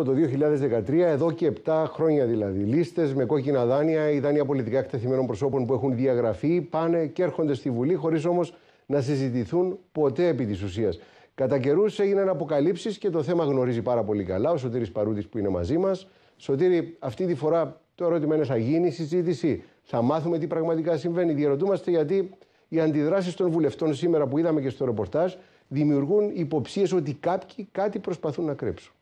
από το 2013, εδώ και 7 χρόνια δηλαδή. Λίστες με κόκκινα δάνεια ή δάνεια πολιτικά εκτεθειμένων προσώπων που έχουν διαγραφεί πάνε και έρχονται στη Βουλή, χωρίς όμως να συζητηθούν ποτέ επί της ουσίας. Κατά καιρούς έγιναν αποκαλύψεις και το θέμα γνωρίζει πάρα πολύ καλά ο Σωτήρης Παρούτης που είναι μαζί μας. Σωτήρη, αυτή τη φορά το ερώτημα είναι: θα γίνει η συζήτηση, θα μάθουμε τι πραγματικά συμβαίνει. Διαρωτούμαστε γιατί οι αντιδράσεις των βουλευτών σήμερα που είδαμε και στο ρεπορτάζ δημιουργούν υποψίες ότι κάποιοι κάτι προσπαθούν να κρέψουν.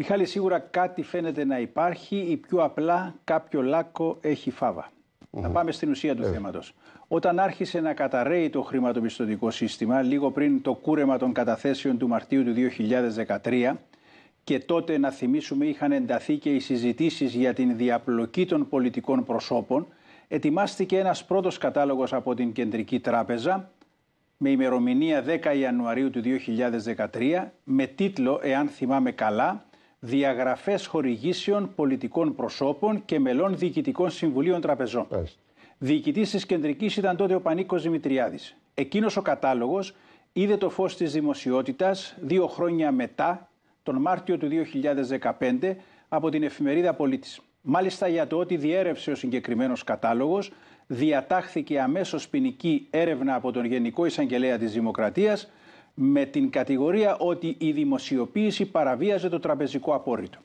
Μιχάλη, σίγουρα κάτι φαίνεται να υπάρχει ή πιο απλά κάποιο λάκκο έχει φάβα. Mm -hmm. Να πάμε στην ουσία του yeah. Ε. θέματος. Όταν άρχισε να καταραίει το χρηματοπιστωτικό σύστημα, λίγο πριν το κούρεμα των καταθέσεων του Μαρτίου του 2013, και τότε να θυμίσουμε είχαν ενταθεί και οι συζητήσεις για την διαπλοκή των πολιτικών προσώπων, ετοιμάστηκε ένας πρώτος κατάλογος από την Κεντρική Τράπεζα με ημερομηνία 10 Ιανουαρίου του 2013 με τίτλο, εάν θυμάμαι καλά, διαγραφές χορηγήσεων πολιτικών προσώπων και μελών διοικητικών συμβουλίων τραπεζών. Διοικητής της Κεντρικής ήταν τότε ο Πανίκος Δημητριάδης. Εκείνος ο κατάλογος είδε το φως της δημοσιότητας δύο χρόνια μετά, τον Μάρτιο του 2015, από την εφημερίδα Πολίτης. Μάλιστα για το ότι διέρευσε ο συγκεκριμένος κατάλογος, διατάχθηκε αμέσως ποινική έρευνα από τον Γενικό Εισαγγελέα της Δημοκρατίας με την κατηγορία ότι η δημοσιοποίηση παραβίαζε το τραπεζικό απόρριτο.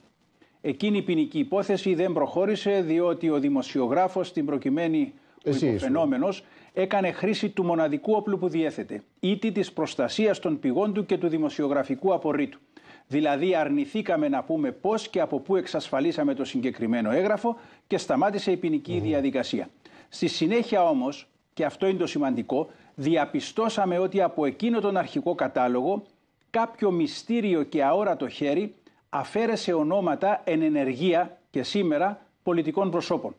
Εκείνη η ποινική υπόθεση δεν προχώρησε διότι ο δημοσιογράφος στην προκειμένη ο φαινόμενος έκανε χρήση του μοναδικού όπλου που διέθετε, ήτη της προστασίας των πηγών του και του δημοσιογραφικού απορρίτου. Δηλαδή αρνηθήκαμε να πούμε πώς και από πού εξασφαλίσαμε το συγκεκριμένο έγγραφο και σταμάτησε η ποινικη διαδικασία. Στη συνέχεια όμως, και αυτό είναι το σημαντικό, διαπιστώσαμε ότι από εκείνο τον αρχικό κατάλογο κάποιο μυστήριο και αόρατο χέρι αφαίρεσε ονόματα εν ενεργεία και σήμερα πολιτικών προσώπων.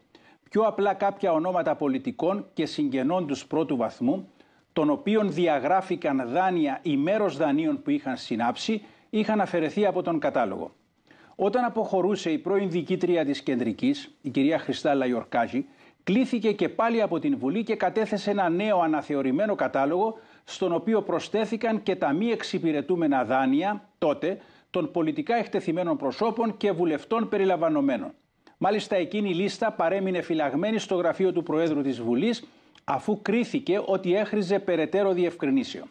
Πιο απλά κάποια ονόματα πολιτικών και συγγενών τους πρώτου βαθμού, των οποίων διαγράφηκαν δάνεια ή μέρος δανείων που είχαν συνάψει, είχαν αφαιρεθεί από τον κατάλογο. Όταν αποχωρούσε η πρώην διοικήτρια της Κεντρικής, η κυρία Χριστάλα Ιορκάζη, κλήθηκε και πάλι από την Βουλή και κατέθεσε ένα νέο αναθεωρημένο κατάλογο στον οποίο προσθέθηκαν και τα μη εξυπηρετούμενα δάνεια τότε των πολιτικά εκτεθειμένων προσώπων και βουλευτών περιλαμβανομένων. Μάλιστα εκείνη η λίστα παρέμεινε φυλαγμένη στο γραφείο του Προέδρου της Βουλής αφού κρίθηκε ότι έχριζε περαιτέρω διευκρινήσεων.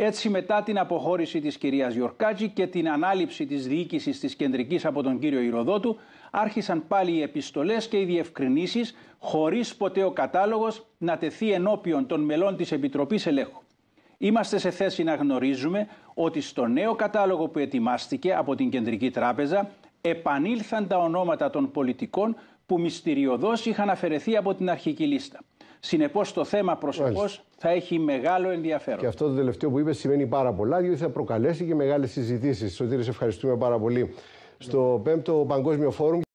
Έτσι, μετά την αποχώρηση της κυρίας Γιορκάτζη και την ανάληψη της διοίκησης της κεντρικής από τον κύριο Ηροδότου, άρχισαν πάλι οι επιστολές και οι διευκρινήσεις, χωρίς ποτέ ο κατάλογος να τεθεί ενώπιον των μελών της Επιτροπής Ελέγχου. Είμαστε σε θέση να γνωρίζουμε ότι στο νέο κατάλογο που ετοιμάστηκε από την Κεντρική Τράπεζα επανήλθαν τα ονόματα των πολιτικών που μυστηριωδώς είχαν αφαιρεθεί από την αρχική λίστα. Συνεπώς το θέμα προσεχώς θα έχει μεγάλο ενδιαφέρον. Και αυτό το τελευταίο που είπες σημαίνει πάρα πολλά, διότι θα προκαλέσει και μεγάλες συζητήσεις. Σωτήρης, ευχαριστούμε πάρα πολύ. Στο 5ο Παγκόσμιο Φόρουμ.